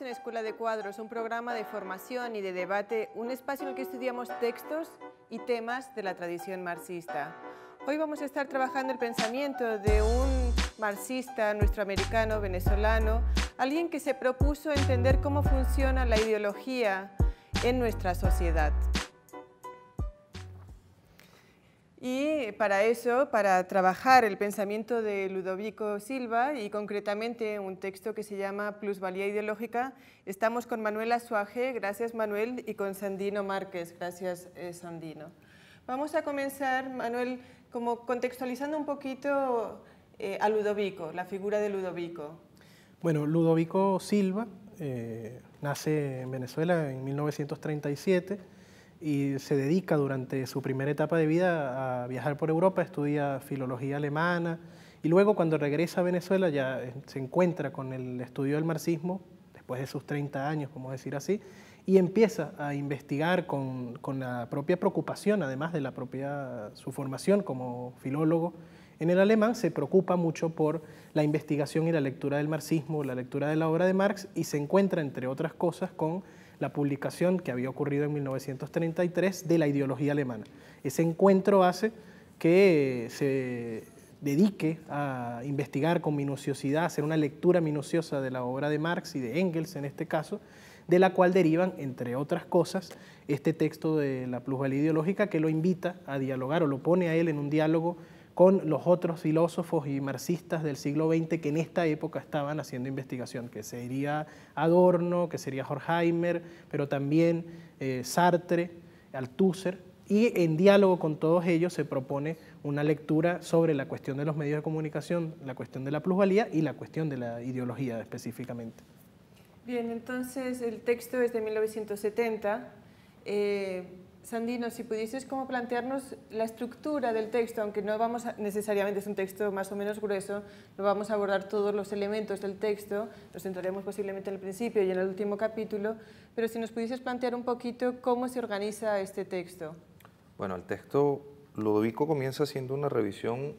en Escuela de Cuadros, un programa de formación y de debate, un espacio en el que estudiamos textos y temas de la tradición marxista. Hoy vamos a estar trabajando el pensamiento de un marxista nuestro americano venezolano, alguien que se propuso entender cómo funciona la ideología en nuestra sociedad. Y para eso, para trabajar el pensamiento de Ludovico Silva y concretamente un texto que se llama Plusvalía ideológica, estamos con Manuela Suaje, gracias Manuel, y con Sandino Márquez, gracias eh, Sandino. Vamos a comenzar, Manuel, como contextualizando un poquito eh, a Ludovico, la figura de Ludovico. Bueno, Ludovico Silva eh, nace en Venezuela en 1937 y se dedica durante su primera etapa de vida a viajar por Europa, estudia filología alemana y luego cuando regresa a Venezuela ya eh, se encuentra con el estudio del marxismo, después de sus 30 años, como decir así, y empieza a investigar con, con la propia preocupación, además de la propia, su formación como filólogo, en el alemán se preocupa mucho por la investigación y la lectura del marxismo, la lectura de la obra de Marx, y se encuentra, entre otras cosas, con la publicación que había ocurrido en 1933 de la ideología alemana. Ese encuentro hace que eh, se dedique a investigar con minuciosidad, hacer una lectura minuciosa de la obra de Marx y de Engels en este caso, de la cual derivan, entre otras cosas, este texto de la plusvalía ideológica que lo invita a dialogar o lo pone a él en un diálogo con los otros filósofos y marxistas del siglo XX que en esta época estaban haciendo investigación, que sería Adorno, que sería Horkheimer, pero también eh, Sartre, Althusser, y en diálogo con todos ellos se propone una lectura sobre la cuestión de los medios de comunicación, la cuestión de la plusvalía y la cuestión de la ideología específicamente. Bien, entonces el texto es de 1970. Sandino, si pudieses ¿cómo plantearnos la estructura del texto, aunque no vamos necesariamente es un texto más o menos grueso, no vamos a abordar todos los elementos del texto, nos centraremos posiblemente en el principio y en el último capítulo, pero si nos pudieses plantear un poquito cómo se organiza este texto. Bueno, el texto Ludovico comienza siendo una revisión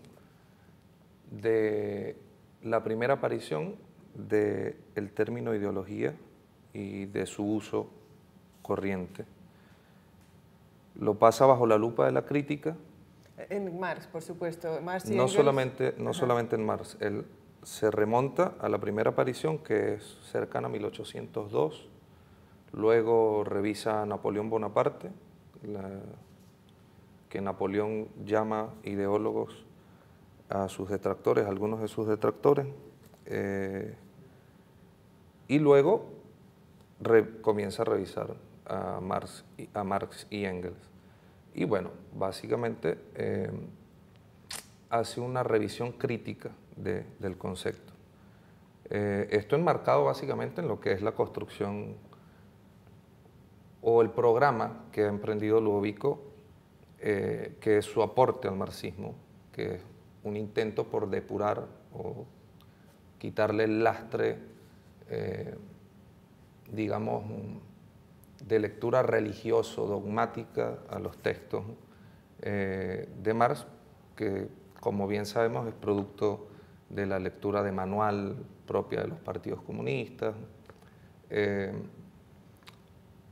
de la primera aparición del el término ideología y de su uso corriente lo pasa bajo la lupa de la crítica. En Marx, por supuesto. no, solamente, no solamente en Marx, él se remonta a la primera aparición que es cercana a 1802, luego revisa a Napoleón Bonaparte, que Napoleón llama ideólogos a sus detractores, algunos de sus detractores, eh, y luego comienza a revisar a Marx, a Marx y Engels. Y bueno, básicamente eh, hace una revisión crítica del concepto. Eh, esto enmarcado básicamente en lo que es la construcción o el programa que ha emprendido Ludovico, eh, que es su aporte al marxismo, que es un intento por depurar o quitarle el lastre, digamos, un, de lectura religioso, dogmática a los textos eh, de Marx, que como bien sabemos es producto de la lectura de manual propia de los partidos comunistas. Eh,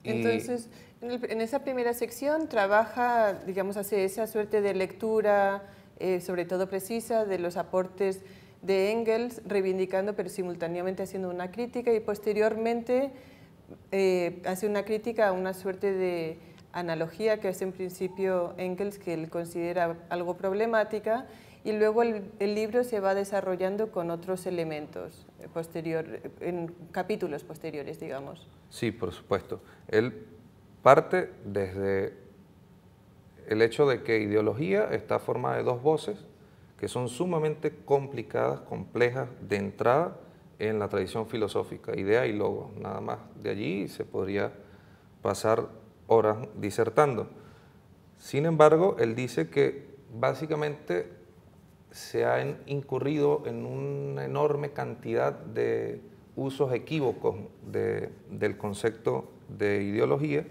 Entonces, en, esa primera sección trabaja, digamos, hace esa suerte de lectura, eh, sobre todo precisa, de los aportes de Engels, reivindicando, pero simultáneamente haciendo una crítica y posteriormente eh, hace una crítica a una suerte de analogía que hace en principio Engels, que él considera algo problemática, y luego el, libro se va desarrollando con otros elementos eh, posterior, en capítulos posteriores, digamos. Sí, por supuesto. Él parte desde el hecho de que ideología está formada de dos voces que son sumamente complicadas, complejas de entrada, en la tradición filosófica, idea y logo, nada más. De allí se podría pasar horas disertando. Sin embargo, él dice que básicamente se ha incurrido en una enorme cantidad de usos equívocos del concepto de ideología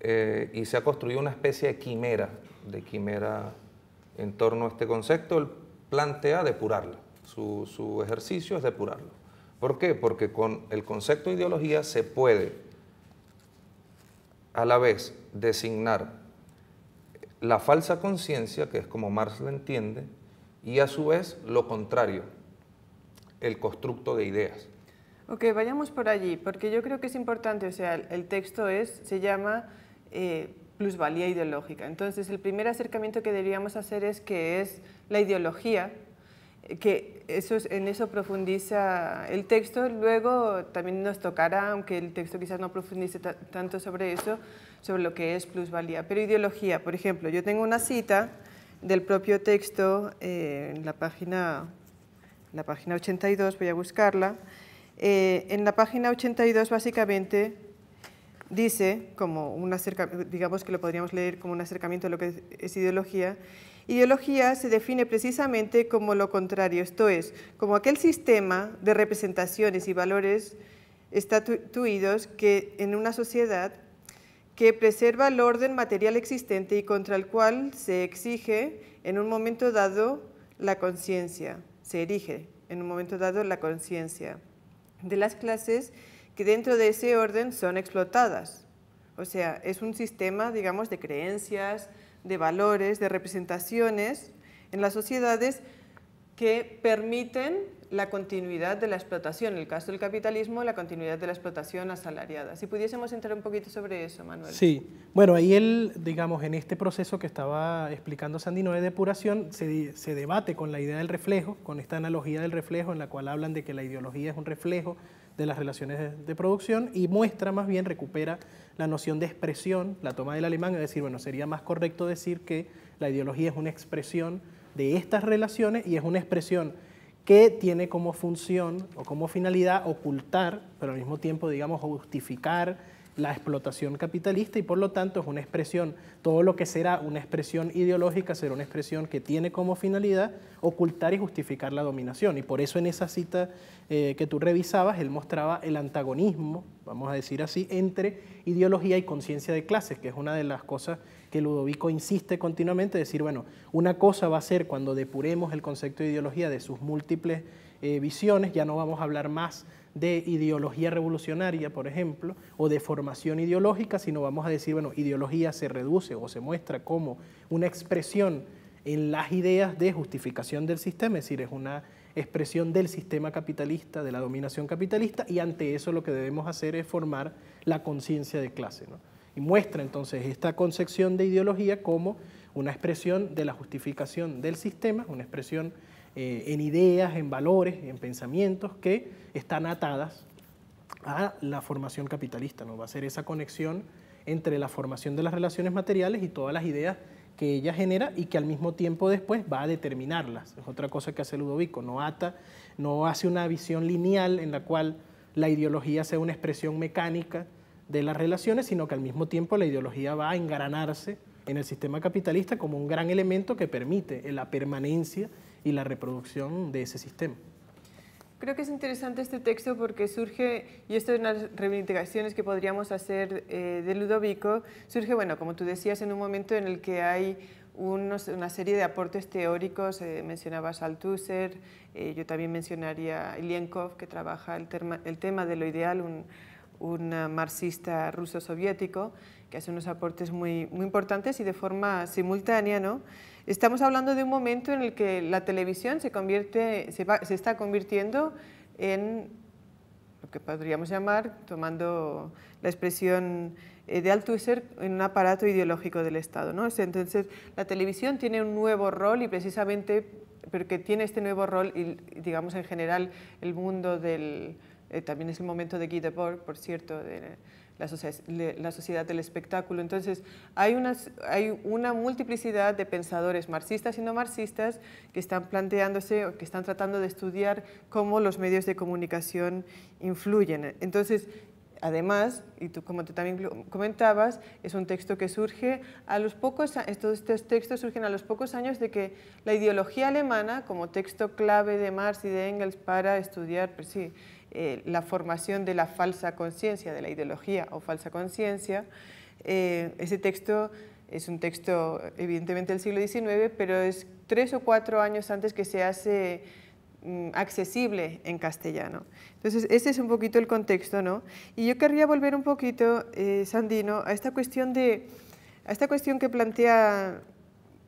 eh, y se ha construido una especie de quimera, de quimera en torno a este concepto. Él plantea depurarlo. su ejercicio es depurarlo. ¿Por qué? Porque con el concepto de ideología se puede a la vez designar la falsa conciencia, que es como Marx la entiende, y a su vez lo contrario, el constructo de ideas. Ok, vayamos por allí, porque yo creo que es importante, o sea, el texto es, se llama eh, plusvalía ideológica. Entonces, el primer acercamiento que deberíamos hacer es que es la ideología, que eso, en eso profundiza el texto. Luego también nos tocará, aunque el texto quizás no profundice tanto sobre eso, sobre lo que es plusvalía. Pero ideología, por ejemplo, yo tengo una cita del propio texto eh, en la página, la página 82, voy a buscarla. Eh, en la página 82 básicamente dice, como un acercamiento, digamos que lo podríamos leer como un acercamiento a lo que es ideología, Ideología se define precisamente como lo contrario, esto es, como aquel sistema de representaciones y valores estatuidos que en una sociedad que preserva el orden material existente y contra el cual se exige en un momento dado la conciencia, se erige en un momento dado la conciencia de las clases que dentro de ese orden son explotadas. O sea, es un sistema, digamos, de creencias, de valores, de representaciones en las sociedades que permiten la continuidad de la explotación, en el caso del capitalismo, la continuidad de la explotación asalariada. Si pudiésemos entrar un poquito sobre eso, Manuel. Sí, bueno, ahí él, digamos, en este proceso que estaba explicando Sandino de depuración, se, se debate con la idea del reflejo, con esta analogía del reflejo en la cual hablan de que la ideología es un reflejo de las relaciones de producción y muestra más bien, recupera la noción de expresión, la toma del alemán, es decir, bueno, sería más correcto decir que la ideología es una expresión de estas relaciones y es una expresión que tiene como función o como finalidad ocultar, pero al mismo tiempo, digamos, justificar, la explotación capitalista y por lo tanto es una expresión, todo lo que será una expresión ideológica será una expresión que tiene como finalidad ocultar y justificar la dominación. Y por eso en esa cita eh, que tú revisabas, él mostraba el antagonismo, vamos a decir así, entre ideología y conciencia de clases, que es una de las cosas que Ludovico insiste continuamente, decir, bueno, una cosa va a ser cuando depuremos el concepto de ideología de sus múltiples eh, visiones, ya no vamos a hablar más de ideología revolucionaria, por ejemplo, o de formación ideológica, sino vamos a decir, bueno, ideología se reduce o se muestra como una expresión en las ideas de justificación del sistema, es decir, es una expresión del sistema capitalista, de la dominación capitalista, y ante eso lo que debemos hacer es formar la conciencia de clase. Y muestra entonces esta concepción de ideología como una expresión de la justificación del sistema, una expresión eh, en ideas, en valores, en pensamientos que están atadas a la formación capitalista. ¿no? Va a ser esa conexión entre la formación de las relaciones materiales y todas las ideas que ella genera y que al mismo tiempo después va a determinarlas. Es otra cosa que hace Ludovico, no ata, no hace una visión lineal en la cual la ideología sea una expresión mecánica de las relaciones, sino que al mismo tiempo la ideología va a engranarse en el sistema capitalista como un gran elemento que permite la permanencia y la reproducción de ese sistema. Creo que es interesante este texto porque surge, y esto es las reivindicaciones que podríamos hacer eh, de Ludovico, surge, bueno, como tú decías, en un momento en el que hay una serie de aportes teóricos, eh, mencionabas Althusser, eh, yo también mencionaría Ilienkov, que trabaja el, el tema de lo ideal, un, un ah, marxista ruso-soviético, que hace unos aportes muy, muy importantes y de forma simultánea, ¿no? Estamos hablando de un momento en el que la televisión se, convierte, se, está convirtiendo en lo que podríamos llamar, tomando la expresión eh, de Althusser, en un aparato ideológico del Estado. ¿no? Entonces, la televisión tiene un nuevo rol y precisamente porque tiene este nuevo rol, y digamos en general el mundo del... Eh, también es el momento de Guy Debord, por cierto, de, la, sociedad del espectáculo. Entonces, hay, hay una multiplicidad de pensadores marxistas y no marxistas que están planteándose o que están tratando de estudiar cómo los medios de comunicación influyen. Entonces, Además, y tú como tú también comentabas, es un texto que surge a los pocos, estos, estos textos surgen a los pocos años de que la ideología alemana, como texto clave de Marx y de Engels para estudiar, pues sí, eh, la formación de la falsa conciencia, de la ideología o falsa conciencia. Eh, ese texto es un texto evidentemente del siglo XIX, pero es tres o cuatro años antes que se hace mm, accesible en castellano. Entonces, ese es un poquito el contexto, ¿no? Y yo querría volver un poquito, eh, Sandino, a esta cuestión de, esta cuestión que plantea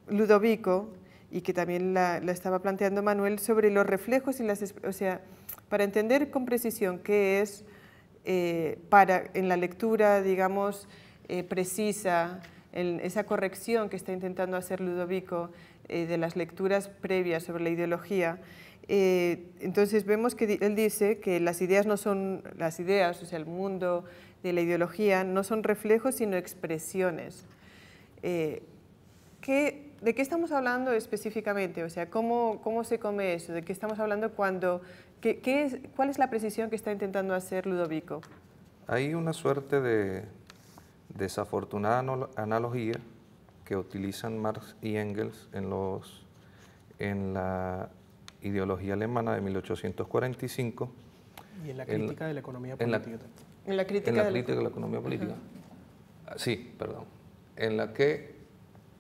Ludovico y que también la, la estaba planteando Manuel sobre los reflejos y las, o sea, para entender con precisión qué es, eh, para, en la lectura, digamos, eh, precisa, en esa corrección que está intentando hacer Ludovico eh, de las lecturas previas sobre la ideología, entonces vemos que él dice que las ideas no son las ideas, o sea, el mundo de la ideología, no son reflejos sino expresiones. ¿De qué estamos hablando específicamente? O sea, ¿cómo, ¿cómo se come eso? ¿De qué estamos hablando cuando ¿Cuál es la precisión que está intentando hacer Ludovico? Hay una suerte de desafortunada analogía que utilizan Marx y Engels en, la ideología alemana de 1845. Y en la crítica de la economía política. En la, crítica, de, la... economía política. Ah, sí, perdón. En la que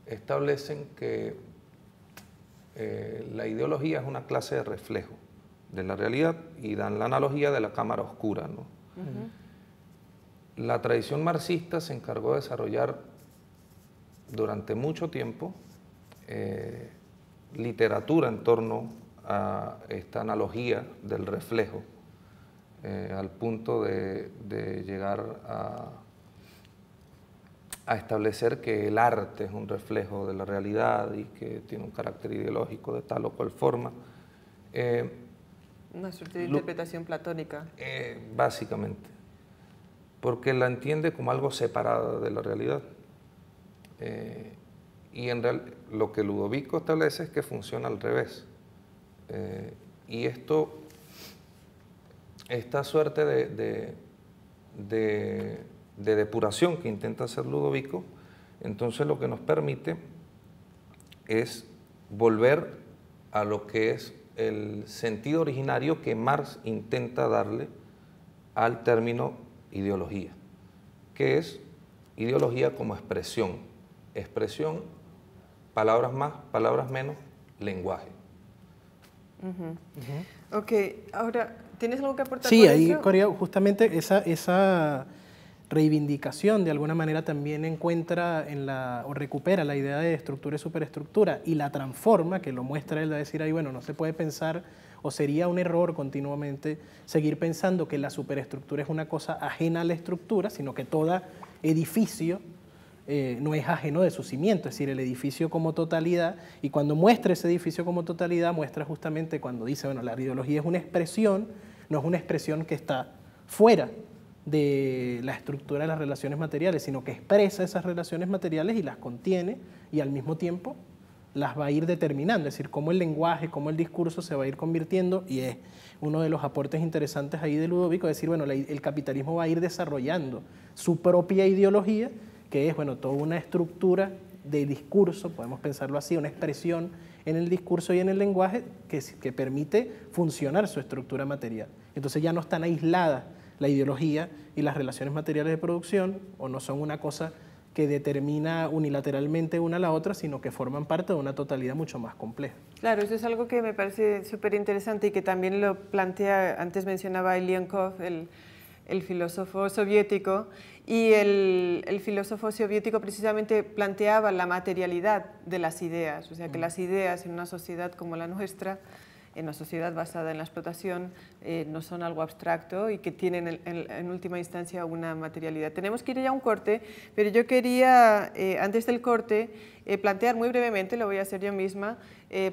establecen que eh, la ideología es una clase de reflejo de la realidad y dan la analogía de la cámara oscura. ¿no? La tradición marxista se encargó de desarrollar durante mucho tiempo eh, literatura en torno a esta analogía del reflejo, eh, al punto de, llegar a, establecer que el arte es un reflejo de la realidad y que tiene un carácter ideológico de tal o cual forma. Eh, una suerte de interpretación platónica. Eh, básicamente. Porque la entiende como algo separado de la realidad. Eh, y en real, lo que Ludovico establece es que funciona al revés. Eh, y esto, esta suerte de depuración que intenta hacer Ludovico, entonces lo que nos permite es volver a lo que es el sentido originario que Marx intenta darle al término ideología, que es ideología como expresión. Expresión, palabras más, palabras menos, lenguaje. Ok, ahora, ¿tienes algo que aportar? Sí, ahí, Corea, justamente esa, esa reivindicación de alguna manera también encuentra en la, o recupera la idea de estructura y superestructura y la transforma, que lo muestra él de decir ahí, bueno, no se puede pensar o sería un error continuamente seguir pensando que la superestructura es una cosa ajena a la estructura, sino que todo edificio eh, no es ajeno de su cimiento, es decir, el edificio como totalidad, y cuando muestra ese edificio como totalidad, muestra justamente cuando dice, bueno, la ideología es una expresión, no es una expresión que está fuera de la estructura de las relaciones materiales, sino que expresa esas relaciones materiales y las contiene y al mismo tiempo las va a ir determinando, es decir, cómo el lenguaje, cómo el discurso se va a ir convirtiendo, y es uno de los aportes interesantes ahí de Ludovico, es decir, bueno, el capitalismo va a ir desarrollando su propia ideología, que es, bueno, toda una estructura de discurso, podemos pensarlo así, una expresión en el discurso y en el lenguaje que, que permite funcionar su estructura material. Entonces ya no están aisladas la ideología y las relaciones materiales de producción, o no son una cosa que determina unilateralmente una a la otra, sino que forman parte de una totalidad mucho más compleja. Claro, eso es algo que me parece súper interesante y que también lo plantea, antes mencionaba Ilienkov, el, el filósofo soviético, y el, el, filósofo soviético precisamente planteaba la materialidad de las ideas, o sea, que mm. las ideas en una sociedad como la nuestra en la sociedad basada en la explotación eh, no son algo abstracto y que tienen en, última instancia una materialidad. Tenemos que ir ya a un corte, pero yo quería, eh, antes del corte, eh, plantear muy brevemente, lo voy a hacer yo misma,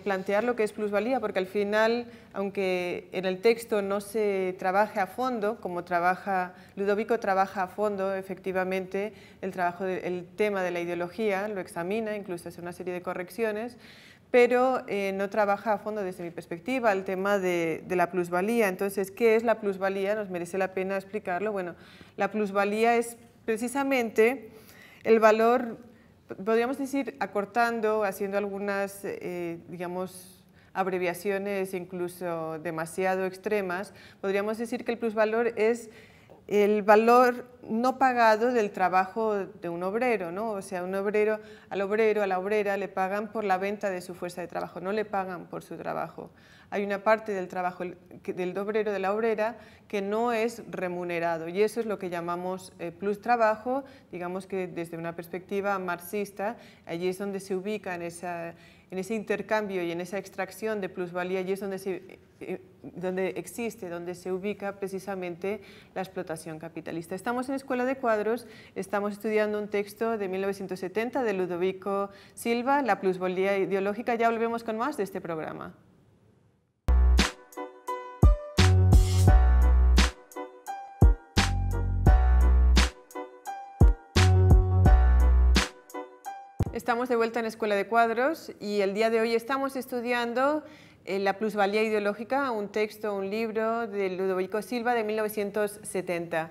plantear lo que es plusvalía, porque al final, aunque en el texto no se trabaje a fondo, como trabaja, Ludovico trabaja a fondo, efectivamente, el, trabajo el tema de la ideología, lo examina, incluso hace una serie de correcciones, pero eh, no trabaja a fondo desde mi perspectiva el tema de, la plusvalía. Entonces, ¿qué es la plusvalía? Nos merece la pena explicarlo. Bueno, la plusvalía es precisamente el valor, podríamos decir, acortando, haciendo algunas, eh, digamos, abreviaciones incluso demasiado extremas, podríamos decir que el plusvalor es el valor no pagado del trabajo de un obrero, ¿no? O sea, un obrero, al obrero, a la obrera le pagan por la venta de su fuerza de trabajo, no le pagan por su trabajo. Hay una parte del trabajo del obrero, de la obrera, que no es remunerado y eso es lo que llamamos eh, plus trabajo, digamos que desde una perspectiva marxista, allí es donde se ubican esa, en ese intercambio y en esa extracción de plusvalía, y es donde, eh, donde existe, donde se ubica precisamente la explotación capitalista. Estamos en Escuela de Cuadros, estamos estudiando un texto de 1970 de Ludovico Silva, La plusvalía ideológica. Ya volvemos con más de este programa. Estamos de vuelta en Escuela de Cuadros y el día de hoy estamos estudiando eh, La plusvalía ideológica, un texto, un libro de Ludovico Silva de 1970.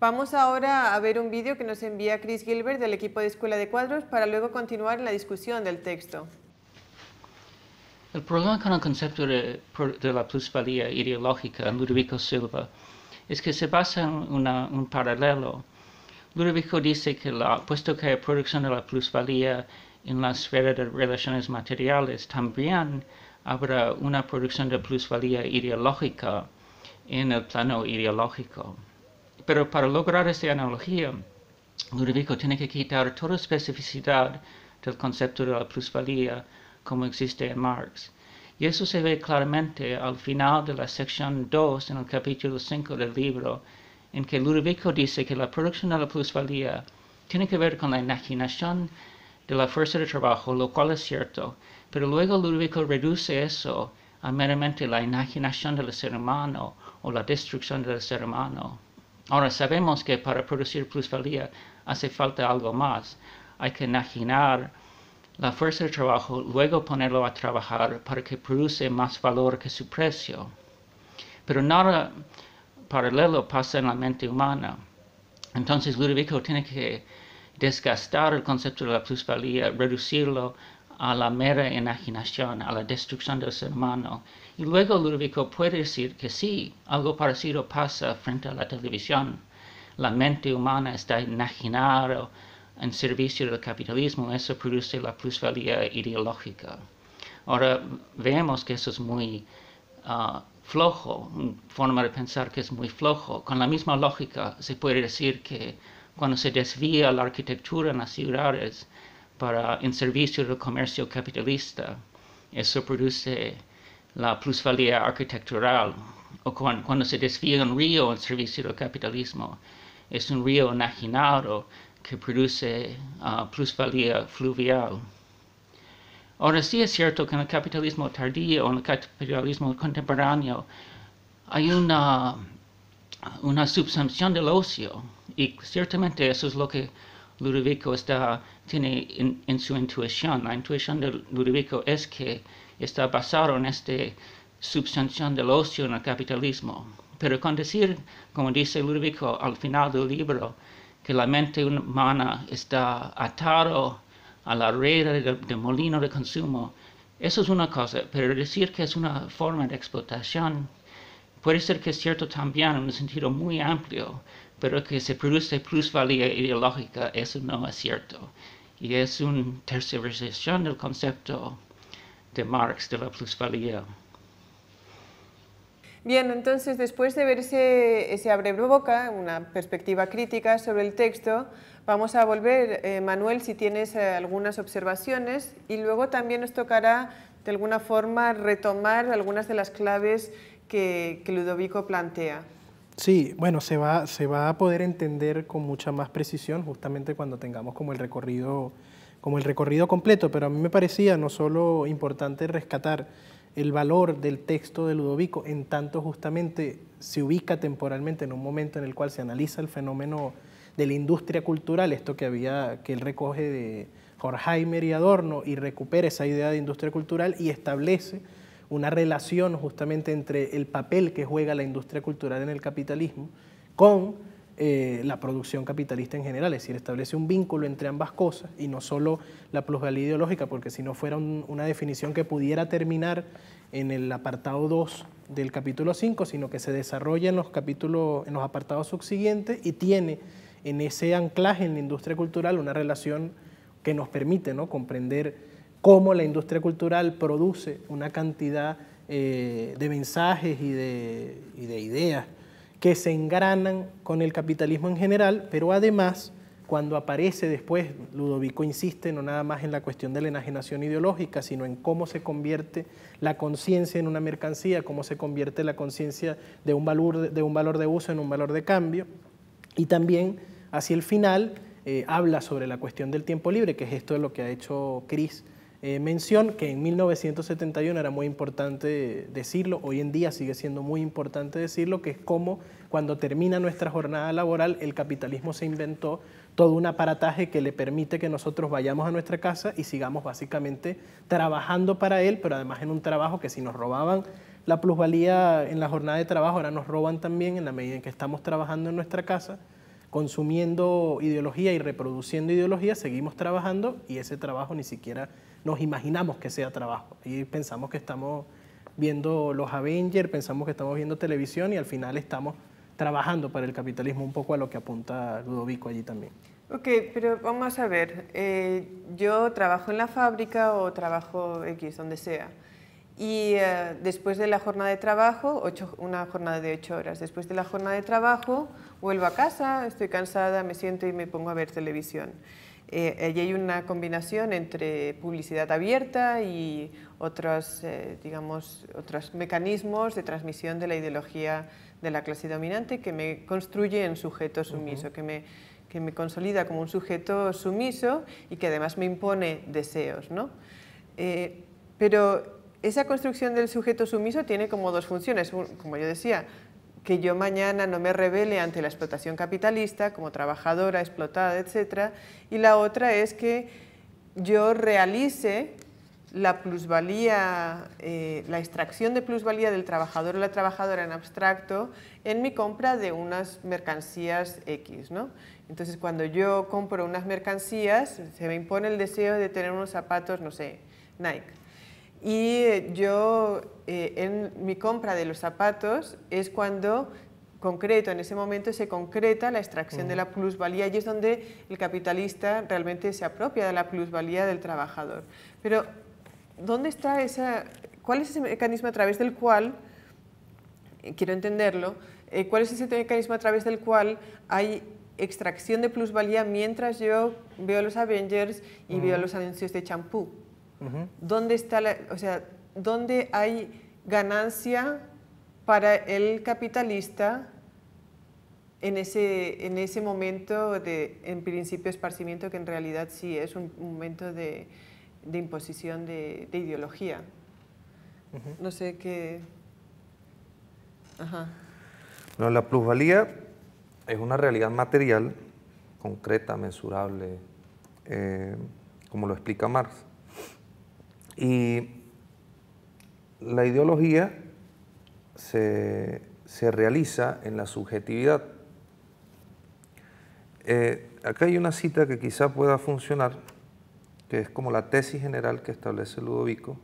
Vamos ahora a ver un vídeo que nos envía Chris Gilbert del equipo de Escuela de Cuadros para luego continuar la discusión del texto. El problema con el concepto de, la plusvalía ideológica en Ludovico Silva es que se basa en un paralelo Ludovico dice que puesto que hay producción de la plusvalía en la esfera de relaciones materiales también habrá una producción de plusvalía ideológica en el plano ideológico. Pero para lograr esta analogía, Ludovico tiene que quitar toda especificidad del concepto de la plusvalía como existe en Marx. Y eso se ve claramente al final de la sección 2 en el capítulo 5 del libro en que Ludovico dice que la producción de la plusvalía tiene que ver con la imaginación de la fuerza de trabajo, lo cual es cierto, pero luego Ludovico reduce eso a meramente la imaginación del ser humano o la destrucción del ser humano. Ahora sabemos que para producir plusvalía hace falta algo más. Hay que imaginar la fuerza de trabajo, luego ponerlo a trabajar para que produce más valor que su precio. Pero nada paralelo pasa en la mente humana. Entonces Ludovico tiene que desgastar el concepto de la plusvalía, reducirlo a la mera imaginación, a la destrucción del ser humano. Y luego Ludovico puede decir que sí, algo parecido pasa frente a la televisión. La mente humana está imaginada en servicio del capitalismo, eso produce la plusvalía ideológica. Ahora vemos que eso es muy ah, flojo, una forma de pensar que es muy flojo. Con la misma lógica se puede decir que cuando se desvía la arquitectura en las ciudades para en servicio del comercio capitalista, eso produce la plusvalía arquitectural. O cuando, se desvía un río en servicio del capitalismo, es un río enajenado que produce ah, plusvalía fluvial. Ahora sí es cierto que en el capitalismo tardío, o en el capitalismo contemporáneo, hay una, una subsanción del ocio. Y ciertamente eso es lo que Ludovico está, tiene en, en su intuición. La intuición de Ludovico es que está basado en esta subsanción del ocio en el capitalismo. Pero con decir, como dice Ludovico al final del libro, que la mente humana está atada a la red de, molino de consumo, eso es una cosa, pero decir que es una forma de explotación puede ser que es cierto también en un sentido muy amplio, pero que se produce plusvalía ideológica, eso no es cierto. Y es una tercerización del concepto de Marx de la plusvalía. Bien, entonces después de verse ese, ese abre boca, una perspectiva crítica sobre el texto, Vamos a volver, eh, Manuel, si tienes eh, algunas observaciones y luego también nos tocará de alguna forma retomar algunas de las claves que, Ludovico plantea. Sí, bueno, se va, se va a poder entender con mucha más precisión justamente cuando tengamos como el recorrido como el recorrido completo, pero a mí me parecía no solo importante rescatar el valor del texto de Ludovico, en tanto justamente se ubica temporalmente en un momento en el cual se analiza el fenómeno de la industria cultural, esto que había, que él recoge de Horkheimer y Adorno y recupera esa idea de industria cultural y establece una relación justamente entre el papel que juega la industria cultural en el capitalismo con eh, la producción capitalista en general, es decir, establece un vínculo entre ambas cosas y no solo la plusvalía ideológica, porque si no fuera una definición que pudiera terminar en el apartado 2 del capítulo 5, sino que se desarrolla en los, capítulos, en los apartados subsiguientes y tiene en ese anclaje en la industria cultural una relación que nos permite ¿no? comprender cómo la industria cultural produce una cantidad eh, de mensajes y de, ideas que se engranan con el capitalismo en general, pero además cuando aparece después, Ludovico insiste no nada más en la cuestión de la enajenación ideológica, sino en cómo se convierte la conciencia en una mercancía, cómo se convierte la conciencia de, un valor de un valor de uso en un valor de cambio, y también hacia el final eh, habla sobre la cuestión del tiempo libre, que es esto de lo que ha hecho Chris eh, mención, que en 1971 era muy importante decirlo, hoy en día sigue siendo muy importante decirlo, que es cómo cuando termina nuestra jornada laboral el capitalismo se inventó todo un aparataje que le permite que nosotros vayamos a nuestra casa y sigamos básicamente trabajando para él, pero además en un trabajo que si nos robaban la plusvalía en la jornada de trabajo, ahora nos roban también en la medida en que estamos trabajando en nuestra casa consumiendo ideología y reproduciendo ideología, seguimos trabajando y ese trabajo ni siquiera nos imaginamos que sea trabajo. Y pensamos que estamos viendo los Avengers, pensamos que estamos viendo televisión y al final estamos trabajando para el capitalismo, un poco a lo que apunta Ludovico allí también. Ok, pero vamos a ver, eh, yo trabajo en la fábrica o trabajo X, donde sea. Y eh, después de la jornada de trabajo, ocho, una jornada de ocho horas, después de la jornada de trabajo vuelvo a casa, estoy cansada, me siento y me pongo a ver televisión. Eh, allí hay una combinación entre publicidad abierta y otros, eh, digamos, otros mecanismos de transmisión de la ideología de la clase dominante que me construye en sujeto sumiso, que, me, que me consolida como un sujeto sumiso y que además me impone deseos. ¿no? pero esa construcción del sujeto sumiso tiene como dos funciones. Como yo decía, que yo mañana no me revele ante la explotación capitalista como trabajadora explotada, etc. Y la otra es que yo realice la plusvalía, eh, la extracción de plusvalía del trabajador o la trabajadora en abstracto en mi compra de unas mercancías X. Entonces, cuando yo compro unas mercancías, se me impone el deseo de tener unos zapatos, no sé, Nike y eh, yo eh, en mi compra de los zapatos es cuando concreto, en ese momento se concreta la extracción de la plusvalía y es donde el capitalista realmente se apropia de la plusvalía del trabajador. Pero, ¿dónde está esa, cuál es ese mecanismo a través del cual, eh, quiero entenderlo, cuál es ese mecanismo a través del cual hay extracción de plusvalía mientras yo veo los Avengers y veo los anuncios de champú? ¿Dónde está o sea, dónde hay ganancia para el capitalista en ese, momento de, en principio, esparcimiento, que en realidad sí es un momento de, imposición de, ideología? No sé qué... la plusvalía es una realidad material, concreta, mensurable, eh, como lo explica Marx y la ideología se, realiza en la subjetividad. Eh, acá hay una cita que quizá pueda funcionar, que es como la tesis general que establece Ludovico.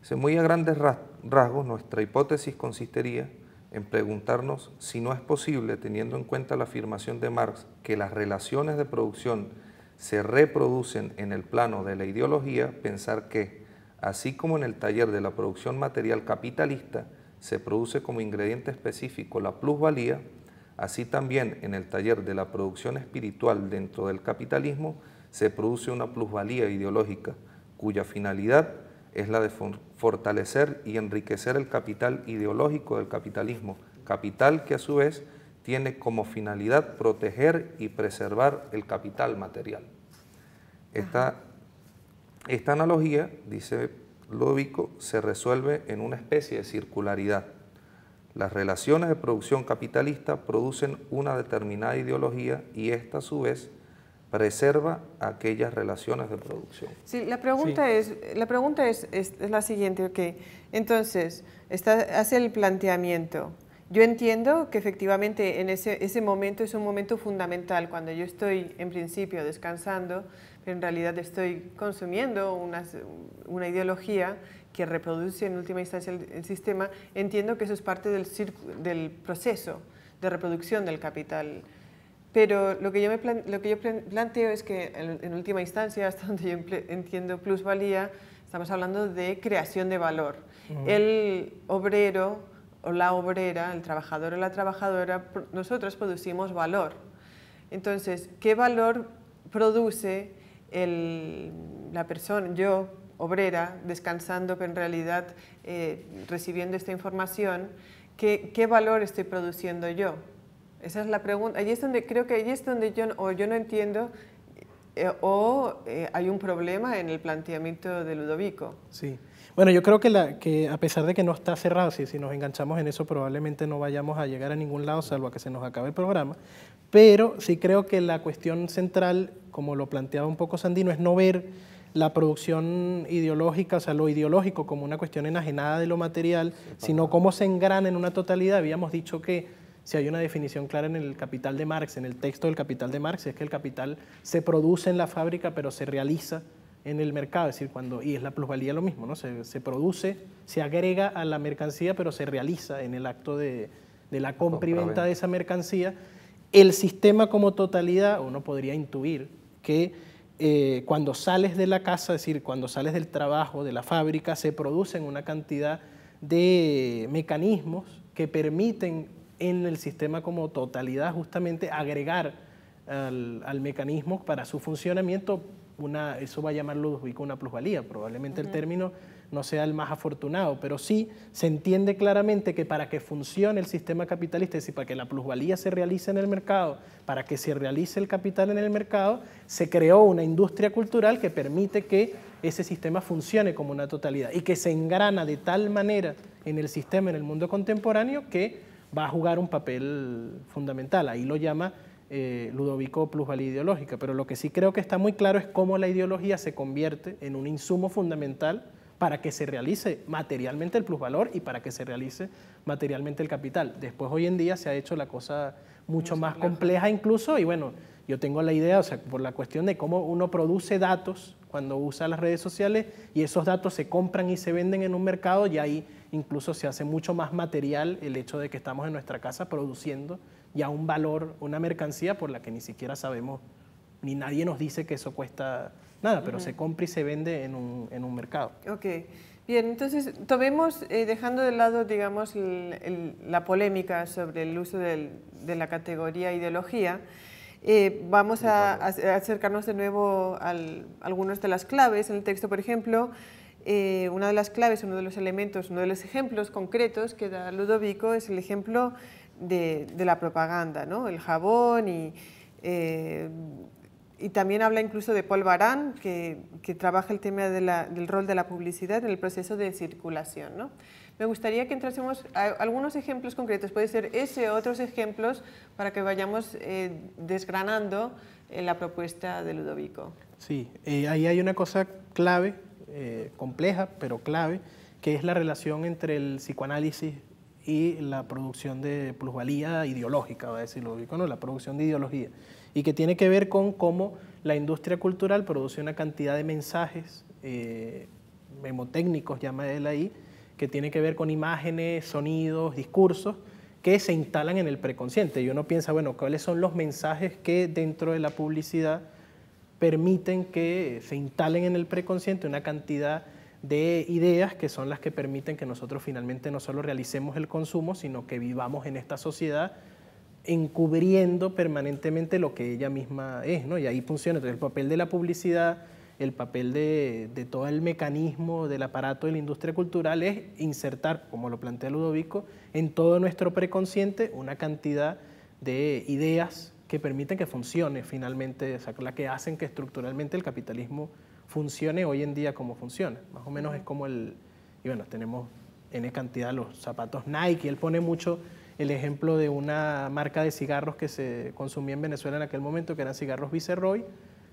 se muy a grandes rasgos, nuestra hipótesis consistiría en preguntarnos si no es posible, teniendo en cuenta la afirmación de Marx, que las relaciones de producción se reproducen en el plano de la ideología, pensar que así como en el taller de la producción material capitalista se produce como ingrediente específico la plusvalía, así también en el taller de la producción espiritual dentro del capitalismo se produce una plusvalía ideológica cuya finalidad es la de fortalecer y enriquecer el capital ideológico del capitalismo, capital que a su vez tiene como finalidad proteger y preservar el capital material. Esta esta analogía, dice Lóbico, se resuelve en una especie de circularidad. Las relaciones de producción capitalista producen una determinada ideología y esta a su vez preserva aquellas relaciones de producción. Sí, la pregunta es, la, pregunta es, es, la siguiente, entonces, está, hace el planteamiento. Yo entiendo que efectivamente en ese, ese momento es un momento fundamental, cuando yo estoy en principio descansando, en realidad estoy consumiendo una, una ideología que reproduce en última instancia el, sistema, entiendo que eso es parte del, del proceso de reproducción del capital. Pero lo que yo, me lo que yo planteo es que en, última instancia, hasta donde yo entiendo plusvalía, estamos hablando de creación de valor. El obrero o la obrera, el trabajador o la trabajadora, nosotros producimos valor. Entonces, ¿qué valor produce el, la persona, yo, obrera, descansando, pero en realidad eh, recibiendo esta información, ¿qué, ¿qué, valor estoy produciendo yo? Esa es la pregunta. Allí es donde creo que allí es donde yo, o yo no entiendo eh, o eh, hay un problema en el planteamiento de Ludovico. Sí. Bueno, yo creo que, a pesar de que no está cerrado, si, si nos enganchamos en eso probablemente no vayamos a llegar a ningún lado, salvo a que se nos acabe el programa, pero sí creo que la cuestión central, como lo planteaba un poco Sandino, es no ver la producción ideológica, o sea, lo ideológico como una cuestión enajenada de lo material, sino cómo se engrana en una totalidad. Habíamos dicho que si hay una definición clara en el capital de Marx, en el texto del capital de Marx, es que el capital se produce en la fábrica, pero se realiza en el mercado, es decir, cuando, y es la plusvalía lo mismo, ¿no? se, produce, se agrega a la mercancía, pero se realiza en el acto de, la compra y venta de esa mercancía. El sistema como totalidad, uno podría intuir que eh, cuando sales de la casa, es decir, cuando sales del trabajo, de la fábrica, se producen una cantidad de mecanismos que permiten en el sistema como totalidad, justamente agregar al, mecanismo para su funcionamiento, una, eso va a llamarlo una plusvalía, probablemente el término no sea el más afortunado, pero sí se entiende claramente que para que funcione el sistema capitalista, es decir, para que la plusvalía se realice en el mercado, para que se realice el capital en el mercado, se creó una industria cultural que permite que ese sistema funcione como una totalidad y que se engrana de tal manera en el sistema, en el mundo contemporáneo, que va a jugar un papel fundamental. Ahí lo llama eh, Ludovico plusvalía ideológica, pero lo que sí creo que está muy claro es cómo la ideología se convierte en un insumo fundamental para que se realice materialmente el plusvalor y para que se realice materialmente el capital. Después hoy en día se ha hecho la cosa mucho más compleja incluso y bueno, yo tengo la idea, o sea, por la cuestión de cómo uno produce datos cuando usa las redes sociales y esos datos se compran y se venden en un mercado y ahí incluso se hace mucho más material el hecho de que estamos en nuestra casa produciendo ya un valor, una mercancía por la que ni siquiera sabemos, ni nadie nos dice que eso cuesta nada, pero se compra y se vende en un, mercado. Ok. Bien, entonces tomemos, eh, dejando de lado, digamos, la polémica sobre el uso de la categoría ideología, eh, vamos a, a, acercarnos de nuevo a algunas de las claves en el texto, por ejemplo, eh, una de las claves, uno de los elementos, uno de los ejemplos concretos que da Ludovico es el ejemplo de, la propaganda, ¿no? el jabón y, eh, y también habla incluso de Paul barán que, que trabaja el tema del rol de la publicidad en el proceso de circulación. ¿no? Me gustaría que entrásemos a algunos ejemplos concretos, puede ser ese otros ejemplos, para que vayamos eh, desgranando la propuesta de Ludovico. Sí, ahí hay una cosa clave eh, compleja, pero clave, que es la relación entre el psicoanálisis y la producción de plusvalía ideológica, va a decirlo, ¿no? la producción de ideología, y que tiene que ver con cómo la industria cultural produce una cantidad de mensajes eh, memotécnicos, llama él ahí, que tiene que ver con imágenes, sonidos, discursos, que se instalan en el preconsciente. Y uno piensa, bueno, ¿cuáles son los mensajes que dentro de la publicidad permiten que se instalen en el preconsciente una cantidad de ideas que son las que permiten que nosotros finalmente no solo realicemos el consumo, sino que vivamos en esta sociedad encubriendo permanentemente lo que ella misma es, ¿no? Y ahí funciona. Entonces, el papel de la publicidad, el papel de, de todo el mecanismo del aparato de la industria cultural es insertar, como lo plantea Ludovico, en todo nuestro preconsciente una cantidad de ideas que permiten que funcione finalmente, la que hacen que estructuralmente el capitalismo funcione hoy en día como funciona. Más o menos es como el, y bueno, tenemos N cantidad los zapatos Nike, él pone mucho el ejemplo de una marca de cigarros que se consumía en Venezuela en aquel momento, que eran cigarros Viceroy,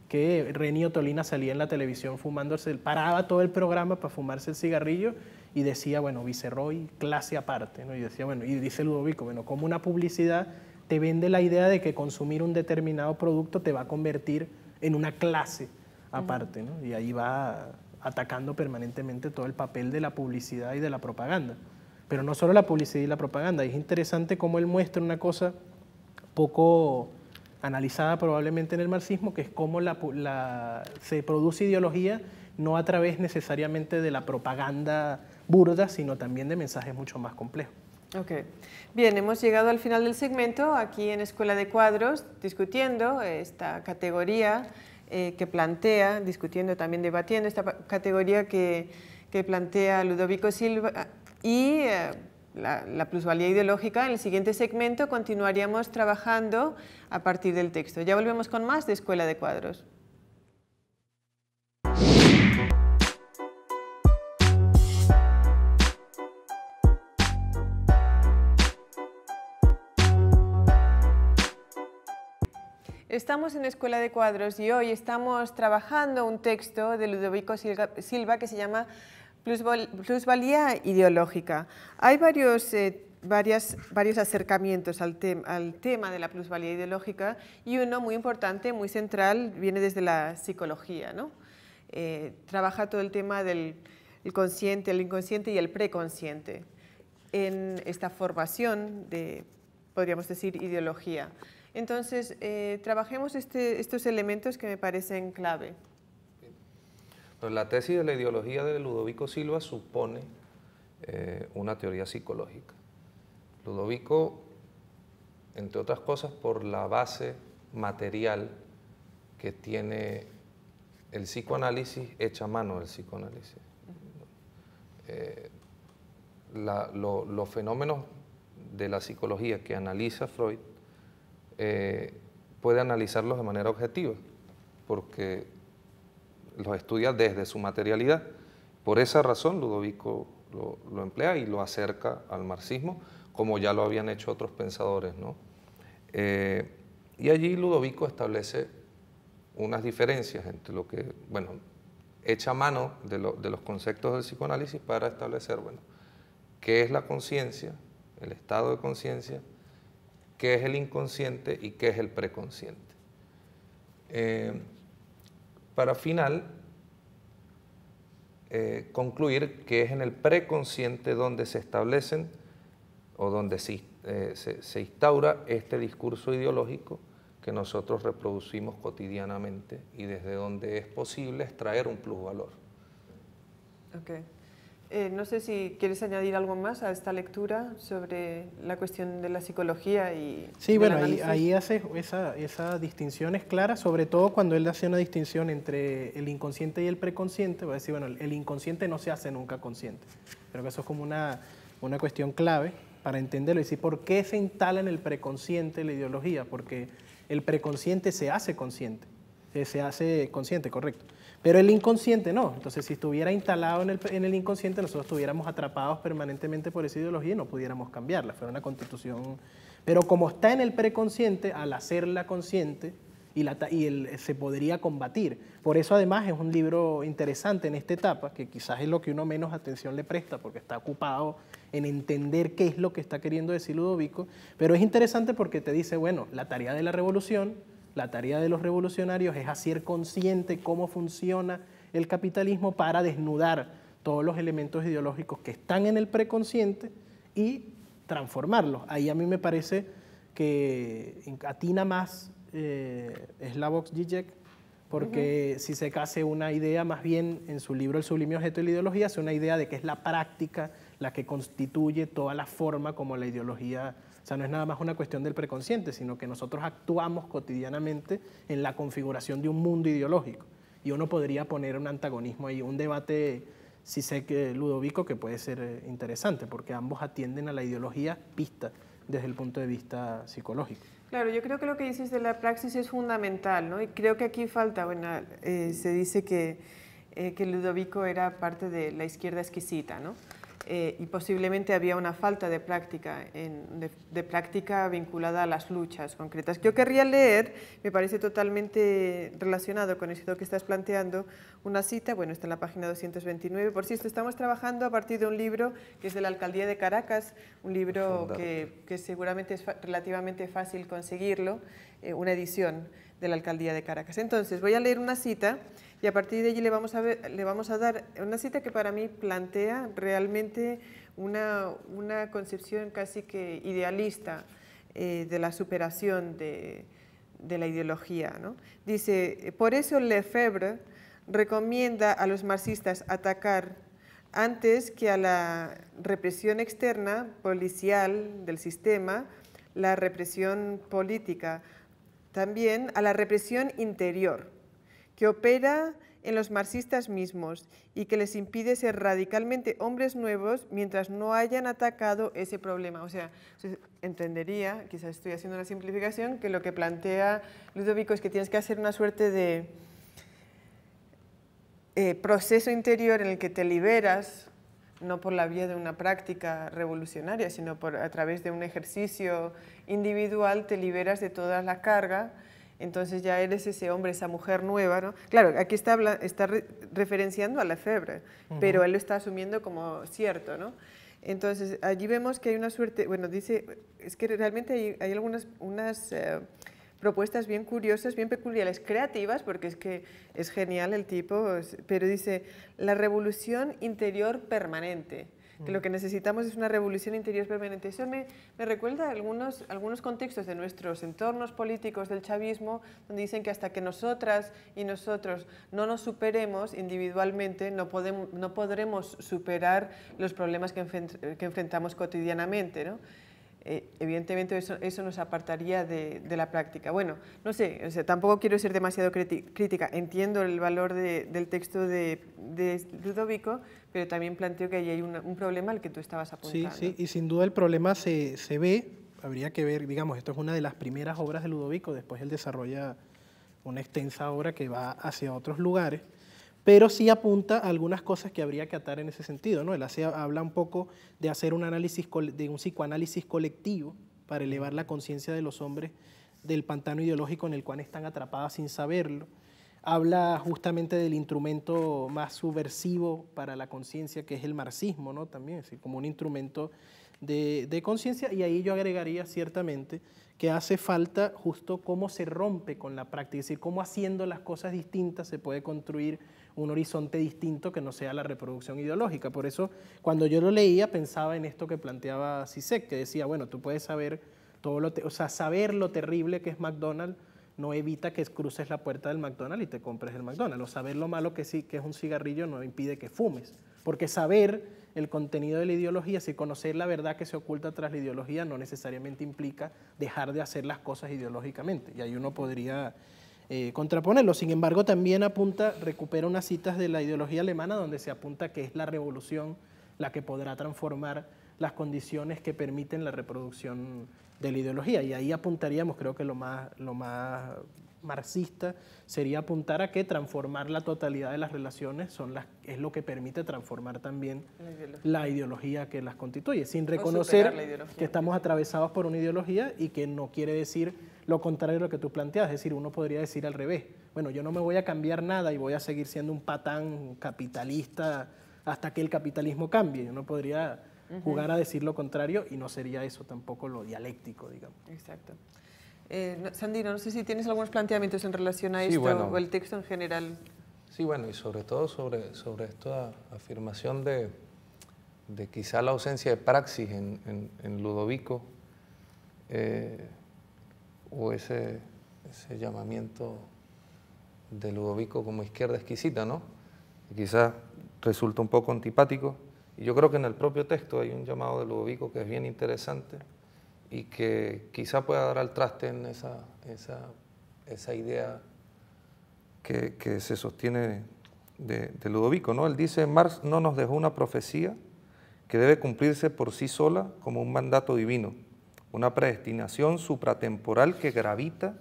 que Reni Otolina salía en la televisión fumándose, paraba todo el programa para fumarse el cigarrillo y decía, bueno, Viceroy, clase aparte, ¿no? Y decía, bueno, y dice Ludovico, bueno, como una publicidad te vende la idea de que consumir un determinado producto te va a convertir en una clase aparte, ¿no? Y ahí va atacando permanentemente todo el papel de la publicidad y de la propaganda. Pero no solo la publicidad y la propaganda, es interesante cómo él muestra una cosa poco analizada probablemente en el marxismo, que es cómo se produce ideología no a través necesariamente de la propaganda burda, sino también de mensajes mucho más complejos. Bien, hemos llegado al final del segmento aquí en Escuela de Cuadros discutiendo esta categoría eh, que plantea, discutiendo también debatiendo esta categoría que, plantea Ludovico Silva y eh, la, la, plusvalía ideológica. En el siguiente segmento continuaríamos trabajando a partir del texto. Ya volvemos con más de Escuela de Cuadros. Estamos en Escuela de Cuadros y hoy estamos trabajando un texto de Ludovico Silva que se llama Plusvalía ideológica. Hay varios, eh, varios acercamientos al, tema de la plusvalía ideológica y uno muy importante, muy central, viene desde la psicología. ¿no? Eh, trabaja todo el tema del consciente, el inconsciente y el preconsciente en esta formación de, podríamos decir, ideología. Entonces, eh, trabajemos este, estos elementos que me parecen clave. Pues la tesis de la ideología de Ludovico Silva supone eh, una teoría psicológica. Ludovico, entre otras cosas, por la base material que tiene el psicoanálisis, echa mano del psicoanálisis. Eh, los fenómenos de la psicología que analiza Freud eh, puede analizarlos de manera objetiva, porque los estudia desde su materialidad. Por esa razón Ludovico lo, emplea y lo acerca al marxismo, como ya lo habían hecho otros pensadores. Eh, y allí Ludovico establece unas diferencias entre lo que, bueno, echa mano de los conceptos del psicoanálisis para establecer, bueno, qué es la conciencia, el estado de conciencia, qué es el inconsciente y qué es el preconsciente. Eh, para final, eh, concluir que es en el preconsciente donde se establecen o donde eh, se, instaura este discurso ideológico que nosotros reproducimos cotidianamente y desde donde es posible extraer un plusvalor. Okay. Eh, no sé si quieres añadir algo más a esta lectura sobre la cuestión de la psicología y... Sí, bueno, ahí, hace esa, distinción es clara, sobre todo cuando él hace una distinción entre el inconsciente y el preconsciente, va a decir, bueno, el inconsciente no se hace nunca consciente. pero que eso es como una, una cuestión clave para entenderlo y decir por qué se instala en el preconsciente la ideología, porque el preconsciente se hace consciente, se hace consciente, correcto. Pero el inconsciente no. Entonces, si estuviera instalado en el, inconsciente, nosotros estuviéramos atrapados permanentemente por esa ideología y no pudiéramos cambiarla. Fue una constitución. Pero como está en el preconsciente, al hacerla consciente, y, se podría combatir. Por eso, además, es un libro interesante en esta etapa, que quizás es lo que uno menos atención le presta, porque está ocupado en entender qué es lo que está queriendo decir Ludovico. Pero es interesante porque te dice, bueno, la tarea de la revolución la tarea de los revolucionarios es hacer consciente cómo funciona el capitalismo para desnudar todos los elementos ideológicos que están en el preconsciente y transformarlos. Ahí a mí me parece que atina más eh, Slavoj Žižek porque si se case una idea, más bien en su libro El sublime objeto de la ideología, hace una idea de que es la práctica la que constituye toda la forma como la ideología o sea, no es nada más una cuestión del preconsciente, sino que nosotros actuamos cotidianamente en la configuración de un mundo ideológico. Y uno podría poner un antagonismo ahí, un debate, si sé que Ludovico, que puede ser eh, interesante, porque ambos atienden a la ideología vista desde el punto de vista psicológico. Claro, yo creo que lo que dices de la praxis es fundamental, ¿no? Y creo que aquí falta, bueno, eh, se dice que, eh, que Ludovico era parte de la izquierda exquisita, ¿no? Eh, y posiblemente había una falta de práctica, de, práctica vinculada a las luchas concretas. Yo querría leer, me parece totalmente relacionado con esto que estás planteando, una cita, bueno, está en la página 229, por cierto, estamos trabajando a partir de un libro que es de la Alcaldía de Caracas, un libro que, seguramente es relativamente fácil conseguirlo, eh, una edición de la Alcaldía de Caracas. Entonces, voy a leer una cita y a partir de allí le vamos a, dar una cita que para mí plantea realmente una, concepción casi que idealista eh, de la superación de, la ideología. Dice, por eso Lefebvre recomienda a los marxistas atacar antes que a la represión externa policial del sistema, la represión política, también a la represión interior, que opera en los marxistas mismos y que les impide ser radicalmente hombres nuevos mientras no hayan atacado ese problema. O sea, entendería, quizás estoy haciendo una simplificación, que lo que plantea Ludovico es que tienes que hacer una suerte de eh, proceso interior en el que te liberas no por la vía de una práctica revolucionaria, sino por, a través de un ejercicio individual, te liberas de toda la carga entonces ya eres ese hombre, esa mujer nueva, Claro, aquí está, está referenciando a la febre, pero él lo está asumiendo como cierto, ¿no? Entonces allí vemos que hay una suerte, bueno, dice, es que realmente hay, algunas unas, eh, propuestas bien curiosas, bien peculiares, creativas, porque es que es genial el tipo, pero dice, la revolución interior permanente que lo que necesitamos es una revolución interior permanente. Eso me, recuerda algunos, algunos contextos de nuestros entornos políticos del chavismo, donde dicen que hasta que nosotras y nosotros no nos superemos individualmente, no, podemos, no podremos superar los problemas que, enfrentamos cotidianamente. ¿no? Eh, evidentemente eso, nos apartaría de, de, la práctica. Bueno, no sé, tampoco quiero ser demasiado crítica, entiendo el valor de, del texto de, de Ludovico, pero también planteo que ahí hay un problema al que tú estabas apuntando. Sí, sí, y sin duda el problema se, ve, habría que ver, digamos, esto es una de las primeras obras de Ludovico, después él desarrolla una extensa obra que va hacia otros lugares, pero sí apunta a algunas cosas que habría que atar en ese sentido. ¿no? Él habla un poco de hacer un, análisis, de un psicoanálisis colectivo para elevar la conciencia de los hombres del pantano ideológico en el cual están atrapadas sin saberlo habla justamente del instrumento más subversivo para la conciencia, que es el marxismo, ¿no? También, es como un instrumento de, conciencia, y ahí yo agregaría ciertamente que hace falta justo cómo se rompe con la práctica, es decir, cómo haciendo las cosas distintas se puede construir un horizonte distinto que no sea la reproducción ideológica. Por eso, cuando yo lo leía, pensaba en esto que planteaba Sisek, que decía, bueno, tú puedes saber todo lo, sea, saber lo terrible que es McDonald's no evita que cruces la puerta del McDonald's y te compres el McDonald's. O saber lo malo que, sí, que es un cigarrillo no impide que fumes. Porque saber el contenido de la ideología, si conocer la verdad que se oculta tras la ideología, no necesariamente implica dejar de hacer las cosas ideológicamente. Y ahí uno podría eh, contraponerlo. Sin embargo, también apunta, recupera unas citas de la ideología alemana donde se apunta que es la revolución la que podrá transformar las condiciones que permiten la reproducción de la ideología. Y ahí apuntaríamos, creo que lo más, lo más marxista sería apuntar a que transformar la totalidad de las relaciones son las, es lo que permite transformar también la ideología, que las constituye, sin reconocer que estamos atravesados por una ideología y que no quiere decir lo contrario de lo que tú planteas, es decir, uno podría decir al revés, bueno, yo no me voy a cambiar nada y voy a seguir siendo un patán capitalista hasta que el capitalismo cambie, uno podría jugar a decir lo contrario y no sería eso tampoco lo dialéctico, digamos. Exacto. Eh, Sandino, no sé si tienes algunos planteamientos en relación a esto o el texto en general. Sí, bueno, y sobre todo sobre, sobre esta afirmación de, de quizá la ausencia de praxis en, en, Ludovico eh, o ese, ese, llamamiento de Ludovico como izquierda exquisita, ¿no? Quizá resulta un poco antipático, y yo creo que en el propio texto hay un llamado de Ludovico que es bien interesante y que quizá pueda dar al traste en esa, esa, idea que, se sostiene de, Ludovico. ¿no? Él dice, Marx no nos dejó una profecía que debe cumplirse por sí sola como un mandato divino, una predestinación supratemporal que gravita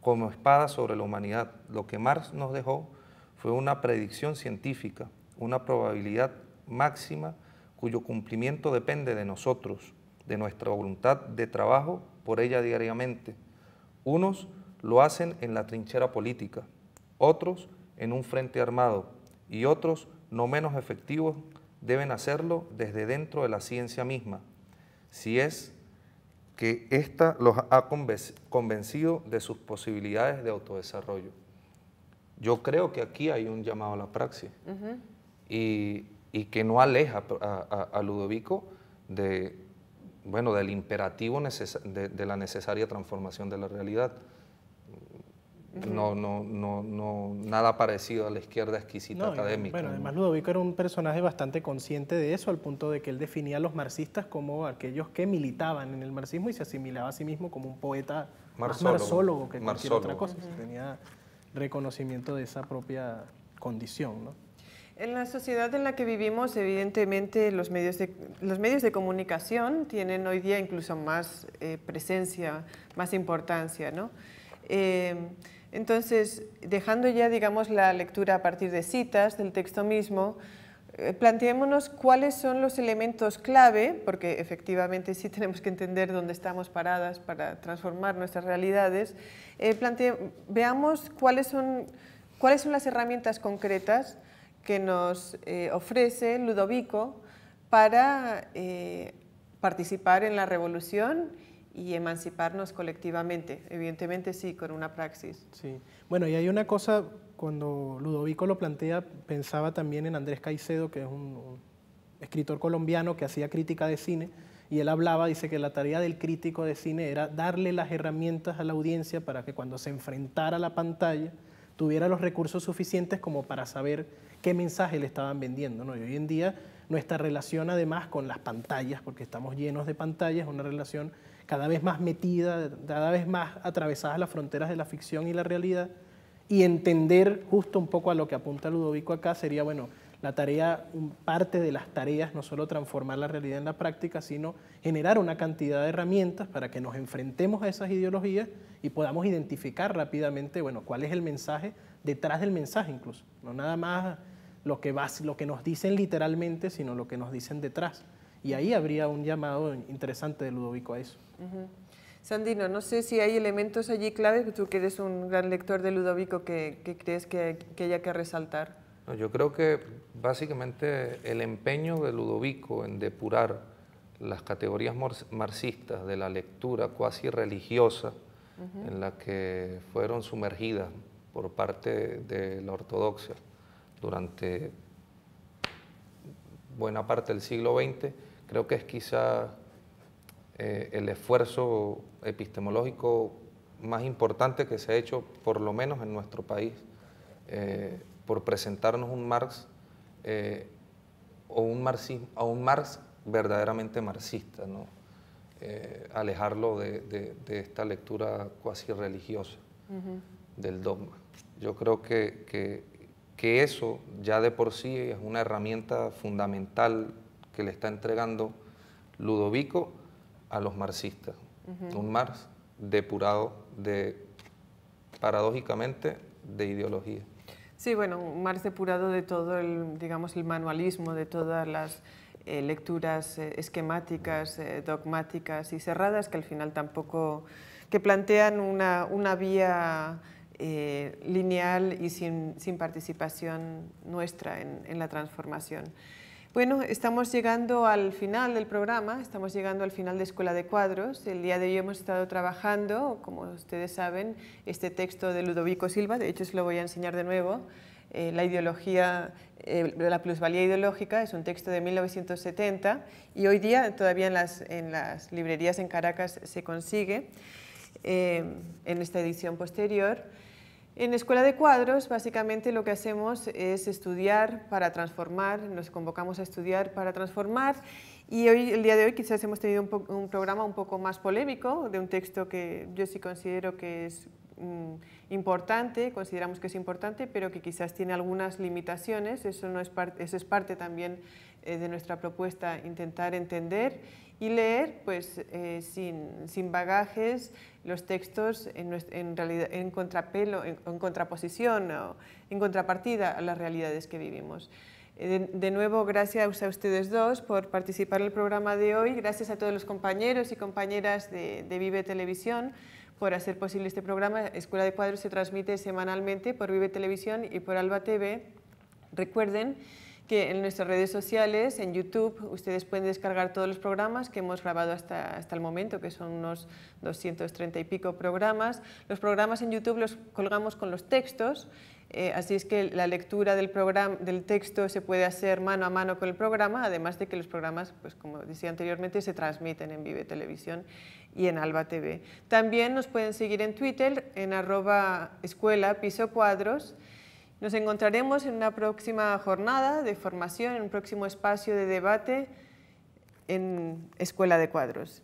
como espada sobre la humanidad. Lo que Marx nos dejó fue una predicción científica, una probabilidad máxima cuyo cumplimiento depende de nosotros, de nuestra voluntad de trabajo por ella diariamente. Unos lo hacen en la trinchera política, otros en un frente armado y otros, no menos efectivos, deben hacerlo desde dentro de la ciencia misma, si es que ésta los ha convencido de sus posibilidades de autodesarrollo. Yo creo que aquí hay un llamado a la praxis. Y y que no aleja a, Ludovico de, bueno, del imperativo de, la necesaria transformación de la realidad. no, no, no, no, nada parecido a la izquierda exquisita académica. Bueno, además Ludovico era un personaje bastante consciente de eso, al punto de que él definía a los marxistas como aquellos que militaban en el marxismo y se asimilaba a sí mismo como un poeta marzólogo, que cualquier otra cosa. Tenía reconocimiento de esa propia condición, ¿no? En la sociedad en la que vivimos, evidentemente, los medios de, los medios de comunicación tienen hoy día incluso más eh, presencia, más importancia. ¿no? Eh, entonces, dejando ya, digamos, la lectura a partir de citas del texto mismo, eh, planteémonos cuáles son los elementos clave, porque efectivamente sí tenemos que entender dónde estamos paradas para transformar nuestras realidades, veamos cuáles son, cuáles son las herramientas concretas que nos eh, ofrece Ludovico para eh, participar en la revolución y emanciparnos colectivamente, evidentemente sí, con una praxis. Sí, bueno, y hay una cosa, cuando Ludovico lo plantea, pensaba también en Andrés Caicedo, que es un, un escritor colombiano que hacía crítica de cine, y él hablaba, dice que la tarea del crítico de cine era darle las herramientas a la audiencia para que cuando se enfrentara a la pantalla, tuviera los recursos suficientes como para saber qué mensaje le estaban vendiendo. Y hoy en día nuestra relación además con las pantallas, porque estamos llenos de pantallas, una relación cada vez más metida, cada vez más atravesada las fronteras de la ficción y la realidad, y entender justo un poco a lo que apunta Ludovico acá sería, bueno, la tarea, parte de las tareas, no solo transformar la realidad en la práctica, sino generar una cantidad de herramientas para que nos enfrentemos a esas ideologías y podamos identificar rápidamente, bueno, cuál es el mensaje detrás del mensaje incluso. No nada más lo que, va, lo que nos dicen literalmente, sino lo que nos dicen detrás. Y ahí habría un llamado interesante de Ludovico a eso. Sandino, no sé si hay elementos allí claves, tú que eres un gran lector de Ludovico, que, crees que, que haya que resaltar yo creo que básicamente el empeño de Ludovico en depurar las categorías marxistas de la lectura cuasi religiosa en la que fueron sumergidas por parte de la ortodoxia durante buena parte del siglo XX, creo que es quizá eh, el esfuerzo epistemológico más importante que se ha hecho, por lo menos en nuestro país, eh, por presentarnos un Marx eh, o un marxismo, a un Marx verdaderamente marxista, ¿no? Eh, alejarlo de, esta lectura cuasi religiosa del dogma. Yo creo que, que, eso ya de por sí es una herramienta fundamental que le está entregando Ludovico a los marxistas. Un Marx depurado de, paradójicamente, de ideología. Sí, bueno, un mar depurado de todo el, digamos, el manualismo, de todas las eh, lecturas eh, esquemáticas, eh, dogmáticas y cerradas que al final tampoco, que plantean una, vía lineal y sin, participación nuestra en la transformación. Bueno, estamos llegando al final del programa, estamos llegando al final de Escuela de Cuadros. El día de hoy hemos estado trabajando, como ustedes saben, este texto de Ludovico Silva, de hecho se lo voy a enseñar de nuevo, eh, la ideología, eh, la plusvalía ideológica, es un texto de 1970 y hoy día todavía en las, librerías en Caracas se consigue eh, en esta edición posterior. En Escuela de Cuadros, básicamente lo que hacemos es estudiar para transformar, nos convocamos a estudiar para transformar y hoy, el día de hoy quizás hemos tenido un, programa un poco más polémico de un texto que yo sí considero que es mm, importante, consideramos que es importante, pero que quizás tiene algunas limitaciones, eso, no es, parte, eso es parte también eh, de nuestra propuesta, intentar entender y leer pues, eh, sin, sin, bagajes los textos en, en, realidad, en contrapelo, en, contraposición o en contrapartida a las realidades que vivimos. Eh, de, nuevo, gracias a ustedes dos por participar en el programa de hoy, gracias a todos los compañeros y compañeras de, de Vive Televisión por hacer posible este programa. Escuela de Cuadros se transmite semanalmente por Vive Televisión y por Alba TV. Recuerden que en nuestras redes sociales, en YouTube, ustedes pueden descargar todos los programas que hemos grabado hasta, el momento, que son unos 230 y pico programas. Los programas en YouTube los colgamos con los textos, eh, así es que la lectura del, programa, del texto se puede hacer mano a mano con el programa, además de que los programas, pues como decía anteriormente, se transmiten en Vive Televisión y en Alba TV. También nos pueden seguir en Twitter, en arroba escuela piso cuadros, nos encontraremos en una próxima jornada de formación, en un próximo espacio de debate en Escuela de Cuadros.